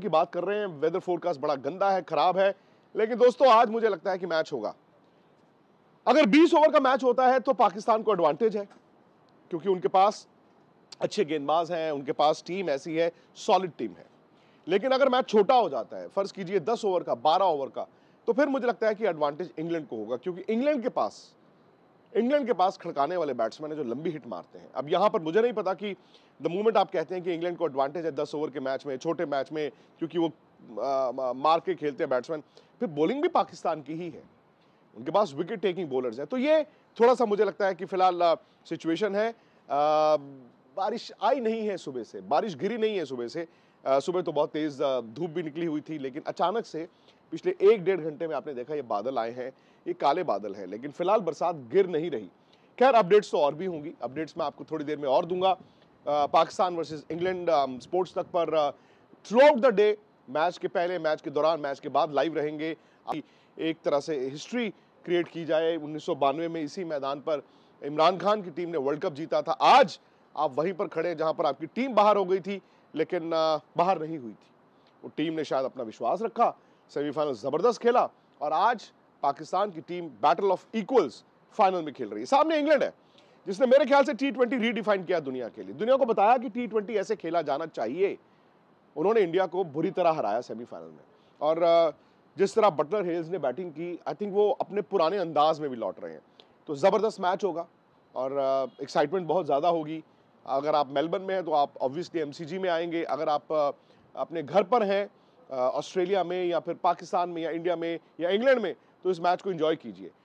की बात कर रहे हैं वेदर फोरकास्ट बड़ा गंदा है खराब है लेकिन दोस्तों आज मुझे लगता है कि मैच होगा अगर 20 ओवर का मैच होता है तो पाकिस्तान को एडवांटेज है क्योंकि उनके पास अच्छे गेंदबाज हैं उनके पास टीम ऐसी है सॉलिड टीम है लेकिन अगर मैच छोटा हो जाता है फर्ज कीजिए दस ओवर का बारह ओवर का तो फिर मुझे लगता है कि एडवांटेज इंग्लैंड को होगा क्योंकि इंग्लैंड के पास इंग्लैंड के पास खड़काने वाले बैट्समैन है जो लंबी हिट मारते हैं अब यहाँ पर मुझे नहीं पता कि द मोमेंट आप कहते हैं कि इंग्लैंड को एडवांटेज है दस ओवर के मैच में छोटे मैच में क्योंकि वो मार के खेलते हैं बैट्समैन फिर बॉलिंग भी पाकिस्तान की ही है उनके पास विकेट टेकिंग बॉलर्स हैं तो ये थोड़ा सा मुझे लगता है कि फिलहाल सिचुएशन है आ, बारिश आई नहीं है सुबह से बारिश गिरी नहीं है सुबह से सुबह तो बहुत तेज़ धूप भी निकली हुई थी लेकिन अचानक से पिछले एक डेढ़ घंटे में आपने देखा ये बादल आए हैं ये काले बादल हैं लेकिन फिलहाल बरसात गिर नहीं रही खैर अपडेट्स तो और भी होंगी अपडेट्स मैं आपको थोड़ी देर में और दूंगा पाकिस्तान वर्सेज इंग्लैंड स्पोर्ट्स तक पर throughout the day match के पहले मैच के दौरान मैच के बाद लाइव रहेंगे एक तरह से हिस्ट्री क्रिएट की जाए उन्नीस में इसी मैदान पर इमरान खान की टीम ने वर्ल्ड कप जीता था आज आप वहीं पर खड़े जहां पर आपकी टीम बाहर हो गई थी लेकिन बाहर नहीं हुई थी वो टीम ने शायद अपना विश्वास रखा सेमीफाइनल ज़बरदस्त खेला और आज पाकिस्तान की team battle of equals final में खेल रही है सामने इंग्लैंड है जिसने मेरे ख्याल से टी ट्वेंटी रीडिफाइन किया दुनिया के लिए दुनिया को बताया कि टी ट्वेंटी ऐसे खेला जाना चाहिए उन्होंने इंडिया को बुरी तरह हराया सेमीफाइनल में और जिस तरह बटलर हेल्स ने बैटिंग की आई थिंक वो अपने पुराने अंदाज में भी लौट रहे हैं तो ज़बरदस्त मैच होगा और एक्साइटमेंट बहुत ज़्यादा होगी अगर आप मेलबर्न में हैं तो आप ऑब्वियसली एमसीजी में आएंगे अगर आप अपने घर पर हैं ऑस्ट्रेलिया में या फिर पाकिस्तान में या इंडिया में या इंग्लैंड में तो इस मैच को इन्जॉय कीजिए